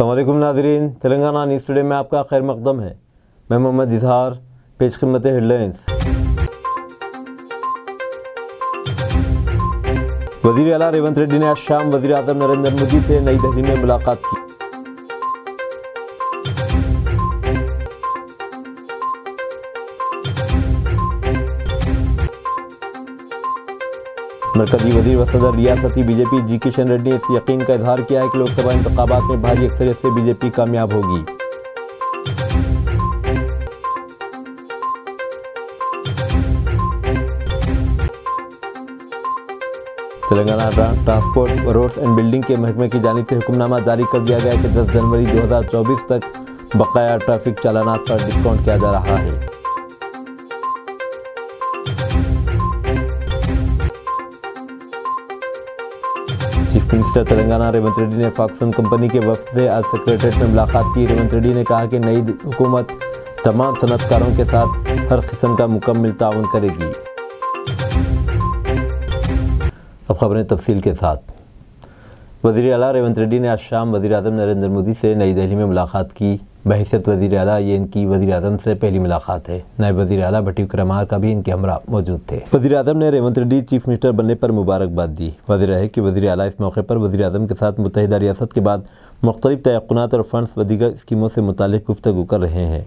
अल्लाम नाजरीन Telangana news today में आपका खैर मकदम है मैं मोहम्मद इजहार पेश खिदमत हेडलाइंस वजीर अला रेवंत रेड्डी ने आज शाम वजी अजम नरेंद्र मोदी से नई दिल्ली में मुलाकात की मरकजी वजी व सदर रियासती बीजेपी जी किशन रेड्डी ने इस यकीन का इजहार किया है कि लोकसभा इंतबात में भारी अक्सरियत से बीजेपी कामयाब होगी Telangana transport roads and building के महकमे की जानी से हुक्मनामा जारी कर दिया गया कि 10 जनवरी 2024 तक बकाया ट्रैफिक चालाना पर डिस्काउंट किया जा रहा है في كنتاتا తెలంగాణారెడ్డి మంత్రి డిని ఫాక్షన్ కంపనీ కే వక్తే ఆ సక్రెటరీ తో ములాకత్ తీ రేవంత్ రెడ్డి నే కహా కే నయి హుకుమత్ తమామ్ సనద్కారో కే సాత్ హర్ ఖిసస్ న కా ముకమ్ల్ తావన్ కరేగి అబ్ ఖబర్ ఇన్ తఫ్सील కే సాత్ వజిర అలా రేవంత్ రెడ్డి నే ఆ షామ్ వజిరాత్ నరేందర్ మోదీ సే నయి దహలీ మే ములాకత్ కీ बहसीत वज़ी अला ये इनकी वज़ी अजम से पहली मुलाकात है नायब वज़ी अला भट्टी करमार का भी इनके हमरा मौजूद थे वजी अजम ने रेवंत रेड्डी चीफ मिनिस्टर बनने पर मुबारकबाद दी वजी है कि वजी अला इस मौके पर वजी अजम के साथ मुतहदा रियासत के बाद मुख्तलिफ तयकुनात और फंड व दीगर स्कीमों से मुतल गुफ्तु कर रहे हैं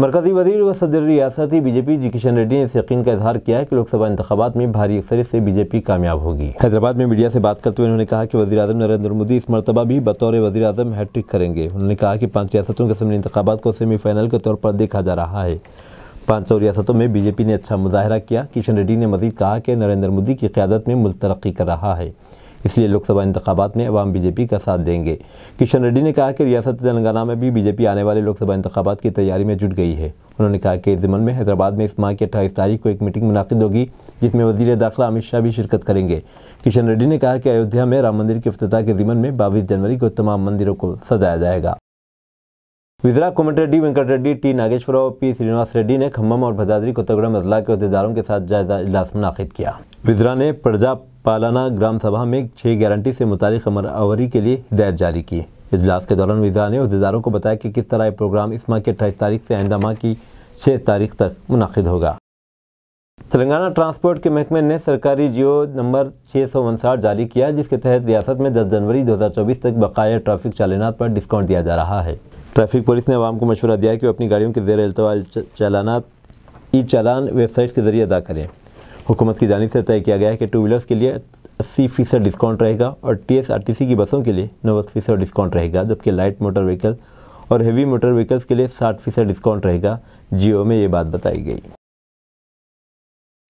मरकजी वजीर व सदर रियासती बीजेपी जी किशन रेड्डी ने इस यकीन का इजहार किया है कि लोकसभा इंतबात में भारी अक्सर से बीजेपी कामयाब होगी हैदराबाद में मीडिया से बात करते हुए उन्होंने कहा कि वजी अजम नरेंद्र मोदी इस मरतबा भी बतौर वजी अजम हैट्रिक करेंगे उन्होंने कहा कि पाँच रियासतों के समय इंतबात को सेमीफाइनल के तौर पर देखा जा रहा है पाँच सौ रियासतों में बीजेपी ने अच्छा मुजाहरा किया किशन रेड्डी ने मजीद कहा कि नरेंद्र मोदी की क्यादत में मुल्क तरक्की कर रहा है इसलिए लोकसभा इंतबात में अवाम बीजेपी का साथ देंगे किशन रेड्डी ने कहा कि रियासत तेलंगाना में भी बीजेपी आने वाले लोकसभा इंतबात की तैयारी में जुट गई है उन्होंने कहा कि इस में हैदराबाद में इस माह की अट्ठाईस तारीख को एक मीटिंग मुनद होगी जिसमें वजीर दाखिला अमित शाह भी शिरकत करेंगे किशन रेड्डी ने कहा कि अयोध्या में राम मंदिर की अफ्ताह के ज़िमन में बाईस जनवरी को तमाम मंदिरों को सजाया जाएगा विजरा रेड्डी वेंकट रेड्डी टी नागेश्वर और पी श्रीनिवास रेड्डी ने खम्भम और भदादरी को तगड़ा मजला के अहदेदारों के साथ जायजा इजलास मुनद किया विजरा ने प्रजा पालाना ग्राम सभा में छः गारंटी से मुतल अमर आवरी के लिए हिदायत जारी की इजलास के दौरान वजा ने अहदेदारों को बताया कि किस तरह यह प्रोग्राम इस माह की अट्ठाईस तारीख से आइंदा माह की छः तारीख तक मुनद होगा तेलंगाना ट्रांसपोर्ट के महकमे ने सरकारी जियो नंबर छः सौ उनसाठ जारी किया जिसके तहत रियासत में 10 जनवरी 2024 तक बकाया ट्रैफिक चालाना पर डिस्काउंट दिया जा रहा है ट्रैफिक पुलिस ने आवाम को मशवरा दिया कि वो अपनी गाड़ियों के जेर अल्तवाल ई चालान वेबसाइट के जरिए अदा करें हुकूमत की जानब से तय किया गया है कि टू व्हीलर्स के लिए अस्सी फ़ीसद डिस्काउंट रहेगा और सी की बसों के लिए नब्बे फ़ीसद डिस्काउंट रहेगा जबकि लाइट मोटर व्हीकल और हेवी मोटर व्हीकल्स के लिए साठ फ़ीसद डिस्काउंट रहेगा जियो में ये बात बताई गई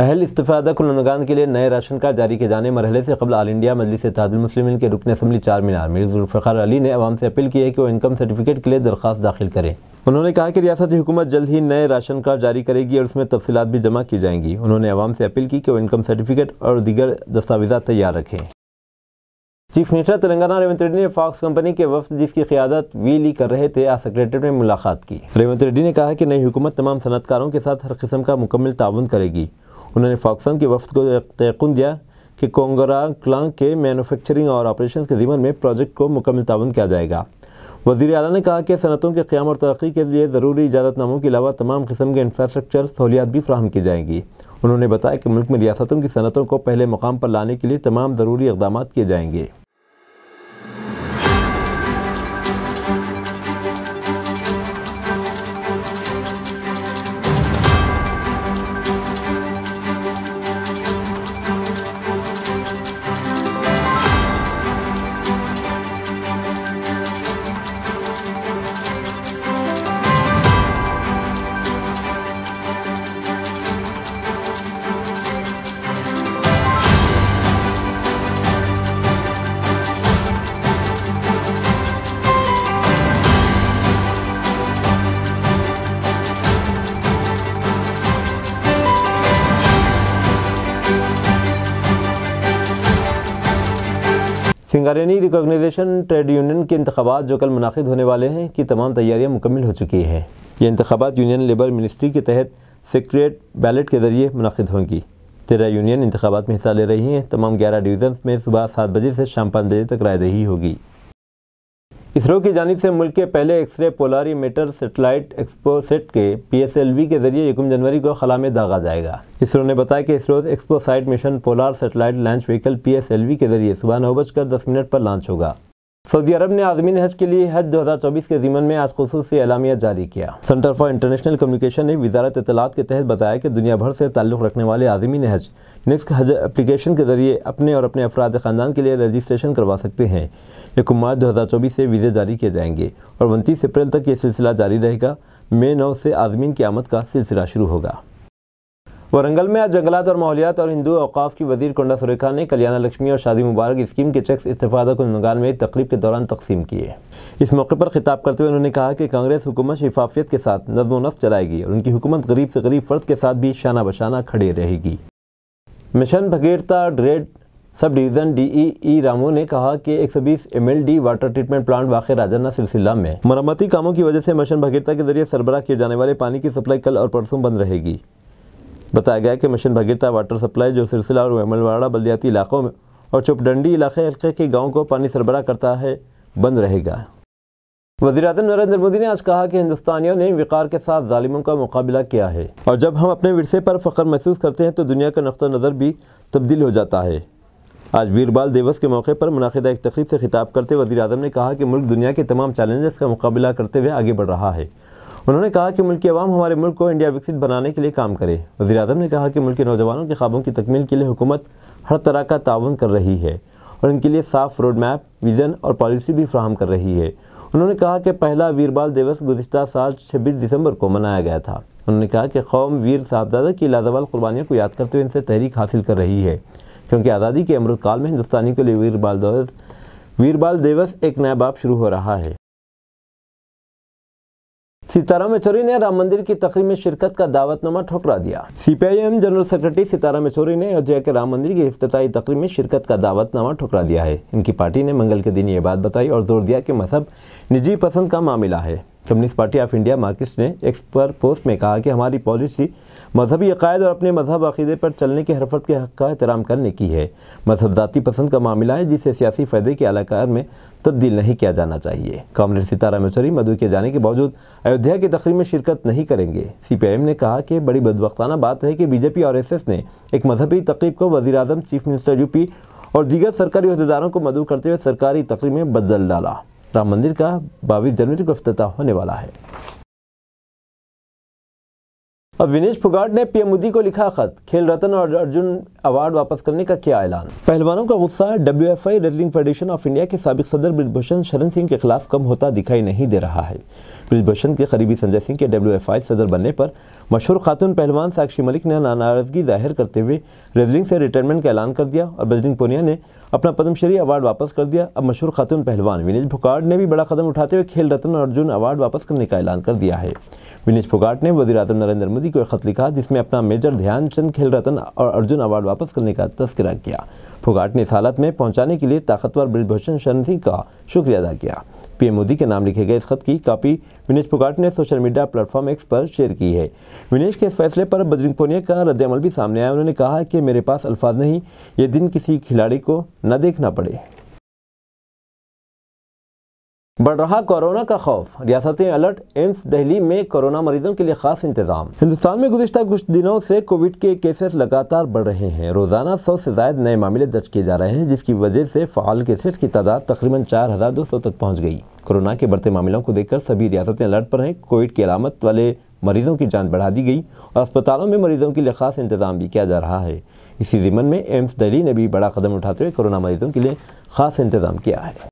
अहल इस्तादा कुलगान के लिए नए राशन कार्ड जारी किए जाने मरहले से कबल आल इंडिया मजलिस मुस्लिम के रुकन असम्बली चार मीनार मिर्जुल्फ़ार अली ने आवाम से अपील की है कि वो इनकम सर्टिफिकेट के लिए दरख्वास्त दाखिल करें उन्होंने कहा कि रियासत हुकूमत जल्द ही नए राशन कार्ड जारी करेगी और उसमें तफसीत भी जमा की जाएंगी उन्होंने आवाम से अपील की कि वो इनकम सर्टिफिकेट और दीगर दस्तावेजा तैयार रखें चीफ मिनिस्टर तेलंगाना रेवंत रेड्डी ने फॉक्स कंपनी के वफ्त जिसकी क्यादत वी ली कर रहे थे आज सेक्रेटरी में मुलाकात की रेवंत रेड्डी ने कहा कि नई हुकूमत तमाम सनतकारों के साथ हर किस्म का मुकम्मल ताउन करेगी उन्होंने पाकिस्तान के वफद को तयकुन दिया कि कोंगरा क्लांग के मैनुफेक्चरिंग और ऑपरेशन के जीवन में प्रोजेक्ट को मुकम्मल ताउन किया जाएगा वजी अला ने कहा कि सनतों के क्याम और तरक्की के लिए ज़रूरी इजाज़तनामों के अलावा तमाम किस्म के इंफ्रास्ट्रक्चर सहूलियात भी फ्राहम की जाएंगी उन्होंने बताया कि मुल्क में रियासतों की सनतों को पहले मुकाम पर लाने के लिए तमाम ज़रूरी इकदाम किए जाएंगे सिंगारेनी रिकॉग्निशन ट्रेड यूनियन के इंतबात जो कल मुनद होने वाले हैं कि तमाम तैयारियाँ मुकम्मल हो चुकी हैं ये इंतबात यूनियन लेबर मिनिस्ट्री के तहत सेक्रेट बैलेट के ज़रिए मुनद होंगी तेरह यूनियन इंतबात में हिस्सा ले रही हैं तमाम ग्यारह डिवीज़न में सुबह सात बजे से शाम पाँच बजे तक रायदही होगी इसरो की जानब से मुल्क के पहले X ray polarimeter satellite XPoSat के पी एस एल वी के जरिए एकम जनवरी को खला में दागा जाएगा इसरो ने बताया कि ISRO XPoSat mission polar satellite launch vehicle P S L V के जरिए सुबह नौ बजकर दस मिनट पर लॉन्च होगा सऊदी अरब ने आजमीन हज के लिए हज 2024 के ज़िमन में आज खसूस एलामिया जारी किया सेंटर फॉर इंटरनेशनल कम्युनिकेशन ने वजारत इतलात के तहत बताया कि दुनिया भर से ताल्लुक़ रखने वाले आजमीन हज निस्क हज एप्लीकेशन के ज़रिए अपने और अपने अफराद ख़ानदान के लिए रजिस्ट्रेशन करवा सकते हैं एक मार्च दो से वीज़े जारी किए जाएंगे और उनतीस अप्रैल तक ये सिलसिला जारी रहेगा मई नौ से आजमीन की आमद का सिलसिला शुरू होगा वरंगल में आज जंगलात और माहौलियात और हिंदू अवकाफ की वजीर कोंडा सुरेखा ने कल्याणा लक्ष्मी और शादी मुबारक स्कीम के चेक्स इतफादा नगान में तकरीब के दौरान तकसीम किए इस मौके पर खिताब करते हुए उन्होंने कहा कि कांग्रेस हुकूमत शिफाफियत के साथ नजमो नस्ब चलाएगी और उनकी हुकूमत गरीब से गरीब फर्द के साथ भी शाना बशाना खड़े रहेगी मिशन भगेरता ड्रेड sub division D E E Ramu ने कहा कि 120 डी वाटर ट्रीटमेंट प्लांट वाक़ राजाना सिलसिला में मरम्मती कामों की वजह से मशन भगीरता के जरिए सरबराह किए जाने वाले पानी की सप्लाई कल और परसों बंद रहेगी बताया गया कि मिशन भगीरथा वाटर सप्लाई जो सिलसिला और वेमलवाड़ा बल्दियाती इलाकों में और चुपडंडी इलाके हल्के के गाँव को पानी सरबराह करता है बंद रहेगा वजी अजम नरेंद्र मोदी ने आज कहा कि हिंदुस्तानियों ने विकार के साथ ालिमों का मुकाबला किया है और जब हम अपने विरसे पर फ़ख्र महसूस करते हैं तो दुनिया का नक़ नज़र भी तब्दील हो जाता है आज वीरबाल दिवस के मौके पर मुनदा एक तकरीब से खिताब करते वजी अजम ने कहा कि मुल्क दुनिया के तमाम चैलेंजेस का मुकाबला करते हुए आगे बढ़ रहा है उन्होंने कहा कि मुल्क अवाम आवाम हमारे मुल्क को इंडिया विकसित बनाने के लिए काम करे वजी अजम ने कहा कि मुल्क के नौजवानों के ख्वाबों की तकमील के लिए हुकूमत हर तरह का ताउन कर रही है और उनके लिए साफ रोड मैप विज़न और पॉलिसी भी फ्राहम कर रही है उन्होंने कहा कि पहला वीरबाल दिवस गुजशत साल छब्बीस दिसंबर को मनाया गया था उन्होंने कहा कि कौम वीर साहबजादा की लाजवाल कुर्बानियों को याद करते हुए इनसे तहरीक हासिल कर रही है क्योंकि आज़ादी के अमृतकाल में हिंदुस्तानी के लिए वीरबाल दिवस वीरबाल दिवस एक नया बाप शुरू हो रहा है सीताराम येचुरी ने राम मंदिर की तकरीब में शिरकत का दावतनामा ठुकरा दिया CPIM general secretary Sitaram Yechury ने अयोध्या के राम मंदिर की अफ्ताही तकरीब में शिरकत का दावतनामा ठुकरा दिया है इनकी पार्टी ने मंगल के दिन ये बात बताई और जोर दिया कि मजहब निजी पसंद का मामला है communist party of India marxist ने एक पर पोस्ट में कहा कि हमारी पॉलिसी मजहबी अकायद और अपने मजहब अकीदे पर चलने के हरफत के हक का एहतराम करने की है मजहब ज़ाती पसंद का मामला है जिसे सियासी फ़ायदे के अलाकार में तब्दील नहीं किया जाना चाहिए कॉमरेड सितारा मचौरी मधु के जाने के बावजूद अयोध्या की तकरीब में शिरकत नहीं करेंगे सीपीआईएम ने कहा कि बड़ी बदबख्ताना बात है कि बीजेपी और एसएस ने एक मजहबी तकरीब को वजी चीफ मिनिस्टर यूपी और दीगर सरकारी अहदेदारों को मदू करते हुए सरकारी तकरीब में बदल डाला राम मंदिर का बाईस जनवरी को अफ्ताह होने वाला है अब विनेश फोगाट ने पीएम मोदी को लिखा खत खेल रत्न और अर्जुन अवार्ड वापस करने का किया ऐलान पहलवानों का गुस्सा W F I wrestling federation of India के सबक सदर ब्रिजभूषण शरण सिंह के खिलाफ कम होता दिखाई नहीं दे रहा है ब्रिजभूषण के करीबी संजय सिंह के डब्ल्यू एफ आई सदर बनने पर मशहूर खातून पहलवान साक्षी मलिक ने नाराजगी जाहिर करते हुए रेजलिंग से रिटायरमेंट का ऐलान कर दिया और बजरिंग पुनिया ने अपना पद्मश्री अवार्ड वापस कर दिया अब मशहूर खातून पहलवान विनेश फुकाट ने भी बड़ा कदम उठाते हुए खेल रत्न अर्जुन अवार्ड वापस करने का ऐलान कर दिया है विनेश फुकाट ने वजी अजम नरेंद्र मोदी को एक खत लिखा जिसमें अपना मेजर ध्यानचंद खेल रत्न और अर्जुन अवार्ड वापस करने का तस्करा किया फुकाट ने इस हालत में पहुंचाने के लिए ताकतवर ब्रिजभूषण शरण सिंह का शुक्रिया अदा किया पीएम मोदी के नाम लिखे गए इस खत की कॉपी विनेश फोगाट ने सोशल मीडिया प्लेटफॉर्म एक्स पर शेयर की है विनेश के इस फैसले पर बजरंग पुनिया का रद्दमल भी सामने आया उन्होंने कहा कि मेरे पास अल्फाज नहीं ये दिन किसी खिलाड़ी को न देखना पड़े बढ़ रहा कोरोना का खौफ रियासतें अलर्ट एम्स दहली में कोरोना मरीजों के लिए खास इंतजाम हिंदुस्तान में गुजशत कुछ दिनों से कोविड के केसेस लगातार बढ़ रहे हैं रोजाना सौ से जायद नए मामले दर्ज किए जा रहे हैं जिसकी वजह से फाल केसेस की तादाद तकरीबन चार हजार दो सौ तक पहुँच गई कोरोना के बढ़ते मामलों को देखकर सभी रियासतें अलर्ट पर हैं कोविड की अलामत वाले मरीजों की जान बढ़ा दी गई और अस्पतालों में मरीजों के लिए खास इंतजाम भी किया जा रहा है इसी ज़िमन में एम्स दिल्ली ने भी बड़ा कदम उठाते हुए कोरोना मरीजों के लिए खास इंतजाम किया है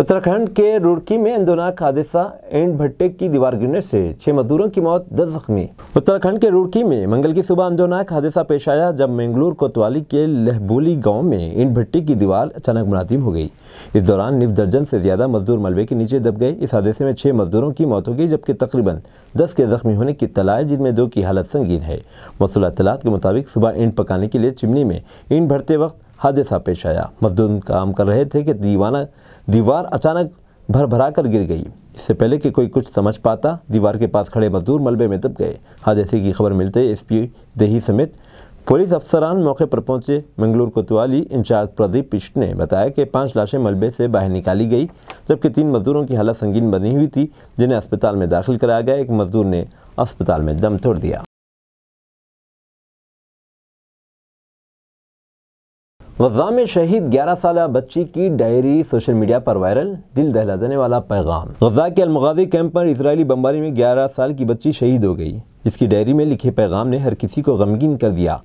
उत्तराखंड के रुड़की में इंदोनाक हादसा एंड भट्टे की दीवार गिरने से छह मजदूरों की मौत दस जख्मी उत्तराखंड के रुड़की में मंगल की सुबह अंदोनाक हादसा पेश आया जब मंगलूर कोतवाली के लहबोली गांव में ईंट भट्टी की दीवार अचानक मुनातिम हो गई इस दौरान निफ दर्जन से ज्यादा मजदूर मलबे के नीचे दब गए इस हादसे में छह मजदूरों की मौत हो गई जबकि तकरीबन दस के जख्मी होने की तलाश जिनमें दो की हालत संगीन है मौसला तलात के मुताबिक सुबह ईंट पकाने के लिए चिमनी में ईंट भरते वक्त हादसा पेश आया मजदूर काम कर रहे थे कि दीवाना दीवार अचानक भर भरा कर गिर गई इससे पहले कि कोई कुछ समझ पाता दीवार के पास खड़े मजदूर मलबे में दब गए हादसे की खबर मिलते एस पी देही समेत पुलिस अफसरान मौके पर पहुंचे मंगलूर कोतवाली इंचार्ज प्रदीप पिष्ट ने बताया कि पांच लाशें मलबे से बाहर निकाली गई जबकि तीन मजदूरों की हालत संगीन बनी हुई थी जिन्हें अस्पताल में दाखिल कराया गया एक मजदूर ने अस्पताल में दम तोड़ दिया गजा में शहीद ग्यारह साल बच्ची की डायरी सोशल मीडिया पर वायरल दिल दहला देने वाला पैगाम गजा के अलमगाजी कैंप पर इसराइली बमबारी में ग्यारह साल की बच्ची शहीद हो गई जिसकी डायरी में लिखे पैगाम ने हर किसी को गमगीन कर दिया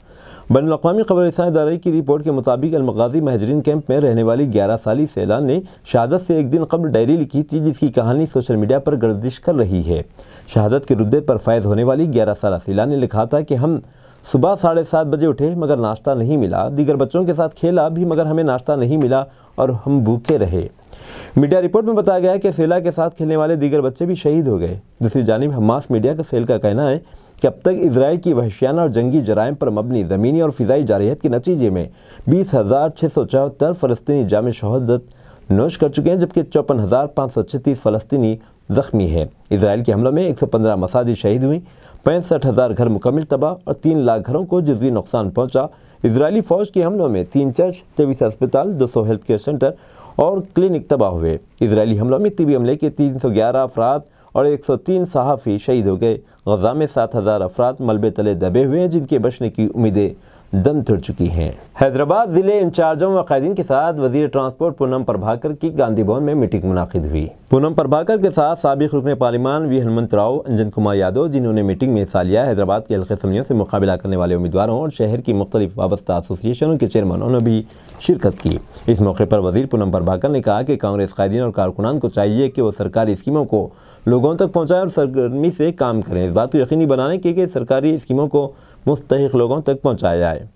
बन अवी खबर इदारे की रिपोर्ट के मुताबिक अलमगाजी महजरीन कैंप में रहने वाली ग्यारह साली सैलान ने शहादत से एक दिन कबल डायरी लिखी थी जिसकी कहानी सोशल मीडिया पर गर्दिश कर रही है शहादत के रुदे पर फायज होने वाली ग्यारह साल सैलान ने लिखा था कि हम सुबह साढ़े सात बजे उठे मगर नाश्ता नहीं मिला दीगर बच्चों के साथ खेला भी मगर हमें नाश्ता नहीं मिला और हम भूखे रहे मीडिया रिपोर्ट में बताया गया कि सेला के साथ खेलने वाले दीगर बच्चे भी शहीद हो गए दूसरी जानब हमास मीडिया का सेल का कहना है कि अब तक इसराइल की वहशियाना और जंगी जराइम पर मबनी ज़मीनी और फ़िज़ाई जारहत के नतीजे में बीस हज़ार छः सौ चौहत्तर फ़लस्तनी जाम शहदत नोश कर चुके हैं जबकि चौपन हज़ार पाँच सौ छत्तीस फ़लस्तनी ज़ख्मी है इसराइल के हमलों में 115 मसाजिद शहीद हुई पैंसठ हज़ार घर मुकम्मल तबाह और तीन लाख घरों को जजवी नुकसान पहुंचा इसराइली फ़ौज के हमलों में तीन चर्च तेईस अस्पताल दो सौ हेल्थ केयर सेंटर और क्लिनिक तबाह हुए इसराइली हमलों में तबी हमले के तीन सौ ग्यारह अफराद और एक सौ तीन सहाफ़ी शहीद हो गए गजा में सात हज़ार अफराद मलबे तले दबे हुए हैं जिनके बचने की उम्मीदें दम तोड़ चुकी हैं हैदराबाद ज़िले इंचार्जों व कैदीन के साथ वजीर ट्रांसपोर्ट पूनम प्रभाकर की गांधी भवन में मीटिंग मुनद हुई पूनम प्रभाकर के साथ सबक रुकन पार्लिमान वी हनुमंत राव अंजन कुमार यादव जिन्होंने मीटिंग में हिस्सा लिया हैदराबाद के हल्के समयों से मुकाबला करने वाले उम्मीदवारों और शहर की मुख्तलिफ वाबस्ता एसोसिएशनों के चेयरमैनों ने भी शिरकत की इस मौके पर वजीर पूनम प्रभाकर ने कहा कि कांग्रेस कैदीन और कारकुनान को चाहिए कि वो सरकारी स्कीमों को लोगों तक पहुँचाएं और सरगर्मी से काम करें इस बात को यकीनी बनाने के सरकारी स्कीमों को मुस्तक लोगों तक पहुँचाया जाए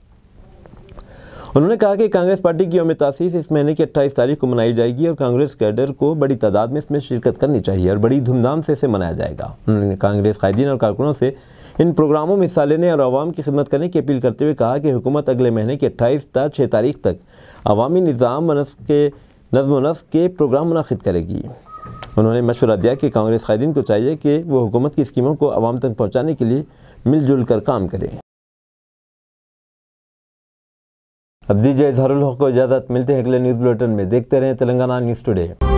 उन्होंने कहा कि कांग्रेस पार्टी की योम तसीस इस महीने की अट्ठाईस तारीख को मनाई जाएगी और कांग्रेस कैडर को बड़ी तादाद में इसमें शिरकत करनी चाहिए और बड़ी धूमधाम से इसे मनाया जाएगा उन्होंने कांग्रेस कायदीन और कारकुनों से इन प्रोग्रामों में हिस्सा लेने और आवाम की खिदमत करने की अपील करते हुए कहा कि हुकूमत अगले महीने की अट्ठाईस तक छः तारीख तक अवामी निज़ाम के नज्म नस्क के प्रोग्राम मुनद करेगी उन्होंने मशवरा दिया कि कांग्रेस कायदीन को चाहिए कि वो हुकूमत की स्कीमों को आवाम तक पहुँचाने के लिए मिलजुल कर काम करें अब दीजिए धारुल हक को इजाज़त मिलते हैं अगले न्यूज़ बुलेटिन में देखते रहें तेलंगाना न्यूज़ टुडे